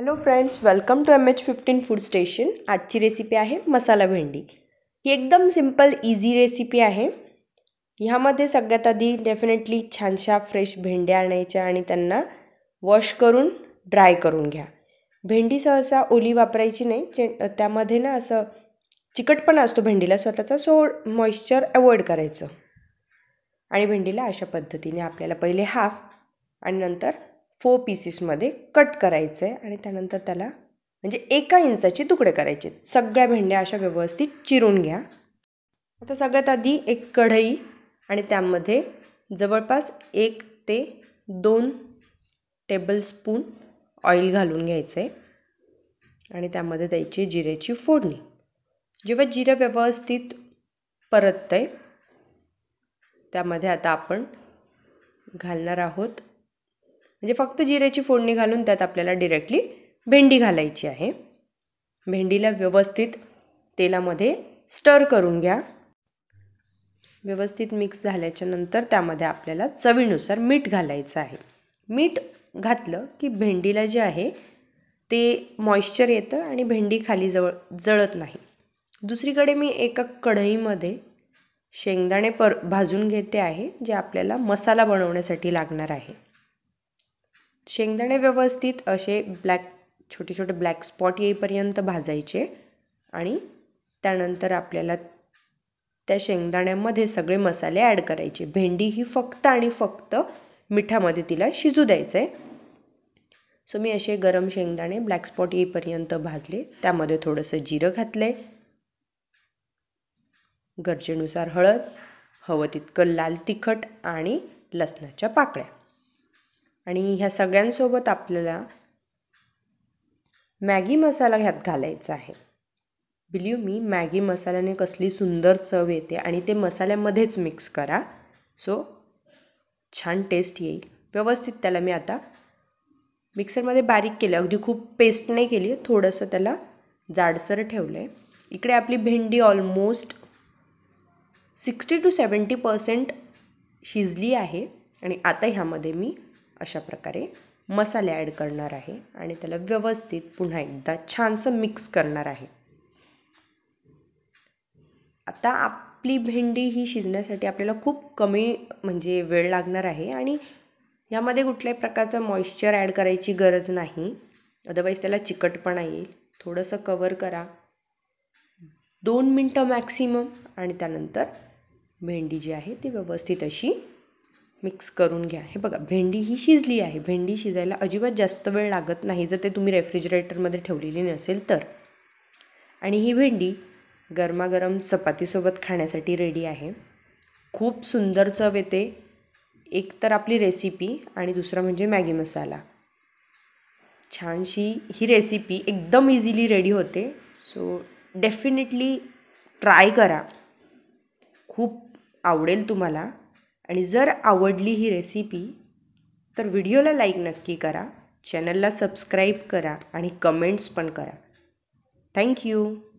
hello friends welcome to M H fifteen food station आजची recipe आहे मसाला भेंडी ही एकदम सिम्पल इझी रेसिपी आहे ह्यामध्ये सगळ्यात आधी डेफिनेटली छानशा फ्रेश भेंड्या आणायच्या आणि त्यांना वॉश करून ड्राय करून घ्या भेंडी सहसा ओली वापरायची नाही त्यामध्ये ना असं चिकटपणा असतो भेंडीला स्वतःचा सो मॉइश्चर अवॉइड करायचं आणि भेंडीला अशा पद्धतीने आपल्याला पहिले हाफ आणि नंतर फोर पीसेसमध्ये कट करायचं आहे आणि त्यानंतर त्याला म्हणजे एका इंचाचे तुकडे करायचे सगळ्या भेंड्या अशा व्यवस्थित चिरून घ्या आता सगळ्यात आधी एक कढई आणि त्यामध्ये जवळपास एक ते दोन टेबलस्पून ऑईल घालून घ्यायचं आहे आणि त्यामध्ये द्यायची जिऱ्याची फोडणी जेव्हा जिरं व्यवस्थित परततं आहे त्यामध्ये आता आपण घालणार आहोत म्हणजे फक्त जिऱ्याची फोडणी घालून त्यात आपल्याला डिरेक्टली भेंडी घालायची आहे भेंडीला व्यवस्थित तेलामध्ये स्टर करून घ्या व्यवस्थित मिक्स झाल्याच्या नंतर त्यामध्ये आपल्याला चवीनुसार मीठ घालायचं आहे मीठ घातलं की भेंडीला जे आहे ते मॉइश्चर येतं आणि भेंडी खाली जवळ जळत नाही दुसरीकडे मी एका कढईमध्ये शेंगदाणे पर भाजून घेते आहे जे आपल्याला मसाला बनवण्यासाठी लागणार आहे शेंगदाणे व्यवस्थित असे ब्लॅक छोटे छोटे ब्लॅक स्पॉट येईपर्यंत भाजायचे आणि त्यानंतर आपल्याला त्या शेंगदाण्यामध्ये सगळे मसाले ॲड करायचे भेंडी ही फक्त आणि फक्त मिठामध्ये तिला शिजू द्यायचं आहे सो मी असे गरम शेंगदाणे ब्लॅक स्पॉट येईपर्यंत भाजले त्यामध्ये थोडंसं जिरं घातलं आहे गरजेनुसार हळद हवं तितकं लाल तिखट आणि लसणाच्या पाकळ्या आणि ह्या सगळ्यांसोबत आपल्याला मॅगी मसाला ह्यात घालायचा आहे बिलीव मी मॅगी मसाल्याने कसली सुंदर चव येते आणि ते मसाल्यामध्येच मिक्स करा सो छान टेस्ट येईल व्यवस्थित त्याला मी आता मिक्सरमध्ये बारीक केलं अगदी खूप पेस्ट नाही केली थोडंसं त्याला जाडसर ठेवलं आहे इकडे आपली भेंडी almost sixty to seventy percent शिजली आहे आणि आता ह्यामध्ये मी अशा प्रकारे मसाले ॲड करणार आहे आणि त्याला व्यवस्थित पुन्हा एकदा छानसं मिक्स करणार आहे आता आपली भेंडी ही शिजण्यासाठी आपल्याला खूप कमी म्हणजे वेळ लागणार आहे आणि यामध्ये कुठल्याही प्रकारचं मॉइश्चर ॲड करायची गरज नाही अदरवाईज त्याला चिकटपणा येईल थोडंसं कवर करा दोन मिनटं मॅक्सिमम आणि त्यानंतर भेंडी जी आहे ती व्यवस्थित अशी मिक्स करून घ्या हे बघा भेंडी ही शिजली आहे भेंडी शिजायला अजिबात जास्त वेळ लागत नाही जर ते तुम्ही रेफ्रिजरेटरमध्ये ठेवलेली नसेल तर आणि ही भेंडी गरमागरम चपातीसोबत खाण्यासाठी रेडी आहे खूप सुंदर चव येते एक तर आपली रेसिपी आणि दुसरा म्हणजे मॅगी मसाला छानशी ही रेसिपी एकदम इझिली रेडी होते सो डेफिनेटली ट्राय करा खूप आवडेल तुम्हाला आणि जर आवडली ही रेसिपी तर व्हिडिओला लाईक नक्की करा चॅनलला सबस्क्राईब करा आणि कमेंट्स पण करा थँक्यू